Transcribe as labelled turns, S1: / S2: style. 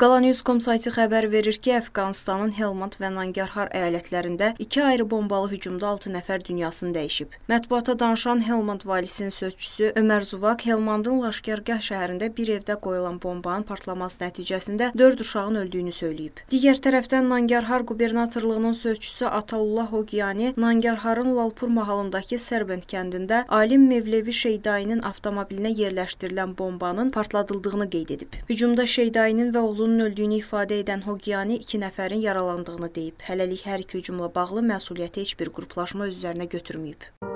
S1: Qalanews.com saytı xəbər verir ki, Əfqanistanın Helmand və Nangarhar əyalətlərində iki ayrı bombalı hücumda 6 nəfər dünyasını dəyişib. Mətbuata danışan Helmand valisinin sözçüsü Ömər Zuvak Helmandın Laşkargah şəhərində bir evdə qoyulan bombanın partlaması nəticəsində 4 uşağın öldüyünü söyləyib. Digər tərəfdən Nangarhar qubernatorluğunun sözçüsü Ataullah Hogyani Nangarharın Lalpur mahalındakı Sərbent kəndində Alim Mevlevi Şeydainin avtomobilinə yerləşdirilən bombanın partladıldığını qeyd edib. Hücumda Şeydainin və oğlunun Onun öldüyünü ifadə edən Hogyani iki nəfərin yaralandığını deyib. Hələlik hər iki hücumla bağlı məsuliyyəti heç bir qruplaşma öz üzərinə götürməyib.